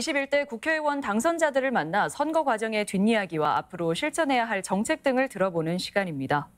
21대 국회의원 당선자들을 만나 선거 과정의 뒷이야기와 앞으로 실천해야 할 정책 등을 들어보는 시간입니다.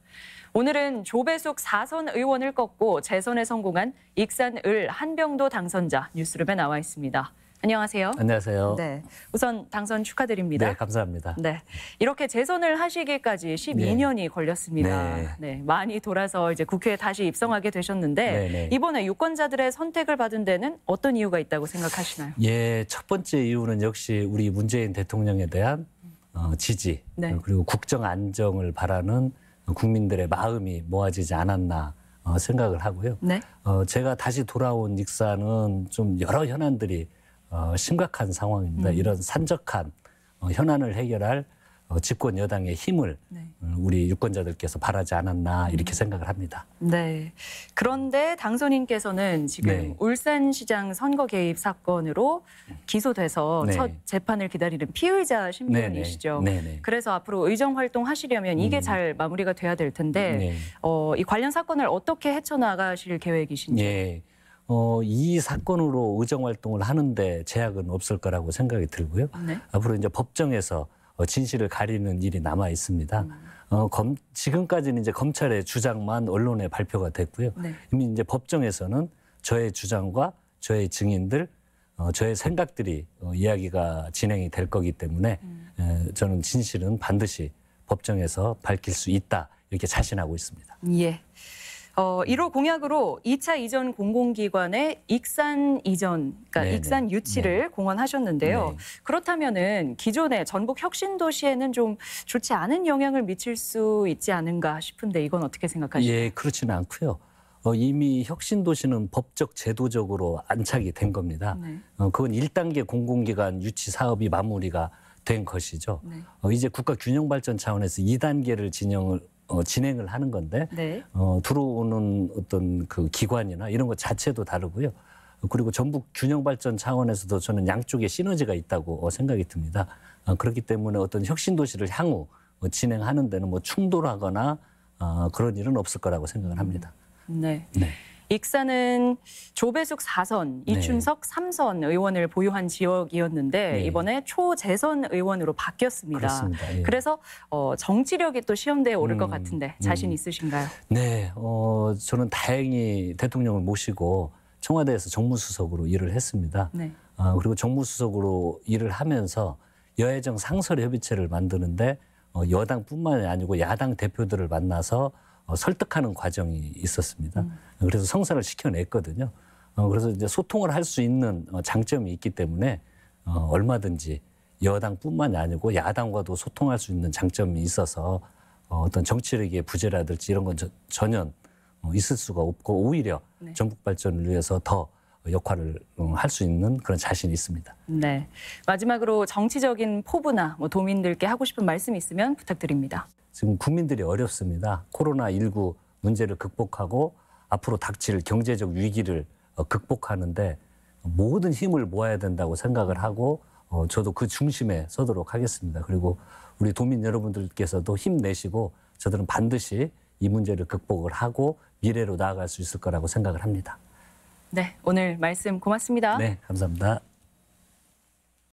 오늘은 조배숙 4선 의원을 꺾고 재선에 성공한 익산을 한병도 당선자 뉴스룸에 나와 있습니다. 안녕하세요. 안녕하세요. 네. 우선 당선 축하드립니다. 네, 감사합니다. 네. 이렇게 재선을 하시기까지 12년이 네. 걸렸습니다. 네. 네. 많이 돌아서 이제 국회에 다시 입성하게 되셨는데 네, 네. 이번에 유권자들의 선택을 받은 데는 어떤 이유가 있다고 생각하시나요? 예, 첫 번째 이유는 역시 우리 문재인 대통령에 대한 어, 지지 네. 그리고 국정 안정을 바라는 국민들의 마음이 모아지지 않았나 어, 생각을 하고요. 네? 어, 제가 다시 돌아온 익사는 좀 여러 현안들이 어, 심각한 상황입니다. 음. 이런 산적한 어, 현안을 해결할 어, 집권 여당의 힘을 네. 음, 우리 유권자들께서 바라지 않았나 이렇게 음. 생각을 합니다. 네. 그런데 당선인께서는 지금 네. 울산시장 선거 개입 사건으로 기소돼서 네. 첫 재판을 기다리는 피의자 신분이시죠. 네, 네. 네, 그래서 앞으로 의정 활동 하시려면 이게 음. 잘 마무리가 돼야 될 텐데 어, 이 관련 사건을 어떻게 헤쳐나가실 계획이신지. 어, 이 사건으로 의정 활동을 하는데 제약은 없을 거라고 생각이 들고요. 네. 앞으로 이제 법정에서 어, 진실을 가리는 일이 남아 있습니다. 음. 어, 검, 지금까지는 이제 검찰의 주장만 언론에 발표가 됐고요. 네. 이미 이제 법정에서는 저의 주장과 저의 증인들, 어, 저의 생각들이 어, 이야기가 진행이 될 거기 때문에 음. 에, 저는 진실은 반드시 법정에서 밝힐 수 있다 이렇게 자신하고 있습니다. 예. 어, 1호 공약으로 2차 이전 공공기관의 익산 이전, 그러니까 네네. 익산 유치를 네. 공언하셨는데요. 네. 그렇다면은 기존의 전북 혁신 도시에는 좀 좋지 않은 영향을 미칠 수 있지 않은가 싶은데 이건 어떻게 생각하시나요? 예, 그렇지는 않고요. 어, 이미 혁신 도시는 법적 제도적으로 안착이 된 겁니다. 네. 어, 그건 1단계 공공기관 유치 사업이 마무리가 된 것이죠. 네. 어, 이제 국가 균형 발전 차원에서 2단계를 진영을 어, 진행을 하는 건데 네. 어, 들어오는 어떤 그 기관이나 이런 것 자체도 다르고요. 그리고 전북 균형 발전 차원에서도 저는 양쪽에 시너지가 있다고 어, 생각이 듭니다. 어, 그렇기 때문에 어떤 혁신 도시를 향후 어, 진행하는 데는 뭐 충돌하거나 어, 그런 일은 없을 거라고 생각을 합니다. 네. 네. 익산은 조배숙 4선, 이춘석 네. 3선 의원을 보유한 지역이었는데 네. 이번에 초재선 의원으로 바뀌었습니다. 예. 그래서 어, 정치력이 또 시험대에 오를 음, 것 같은데 자신 음. 있으신가요? 네, 어, 저는 다행히 대통령을 모시고 청와대에서 정무수석으로 일을 했습니다. 네. 어, 그리고 정무수석으로 일을 하면서 여해정 상설 협의체를 만드는데 어, 여당뿐만이 아니고 야당 대표들을 만나서 어, 설득하는 과정이 있었습니다. 음. 그래서 성사를 시켜냈거든요. 어, 그래서 이제 소통을 할 수 있는 어, 장점이 있기 때문에 얼마든지 여당뿐만이 아니고 야당과도 소통할 수 있는 장점이 있어서 어떤 정치력의 부재라든지 이런 건 전혀 있을 수가 없고 오히려 네. 전북 발전을 위해서 더 역할을 어, 할수 있는 그런 자신이 있습니다. 네. 마지막으로 정치적인 포부나 뭐 도민들께 하고 싶은 말씀이 있으면 부탁드립니다. 지금 국민들이 어렵습니다. 코로나19 문제를 극복하고 앞으로 닥칠 경제적 위기를 어, 극복하는데 모든 힘을 모아야 된다고 생각을 하고 어, 저도 그 중심에 서도록 하겠습니다. 그리고 우리 도민 여러분들께서도 힘내시고 저들은 반드시 이 문제를 극복을 하고 미래로 나아갈 수 있을 거라고 생각을 합니다. 네, 오늘 말씀 고맙습니다. 네, 감사합니다.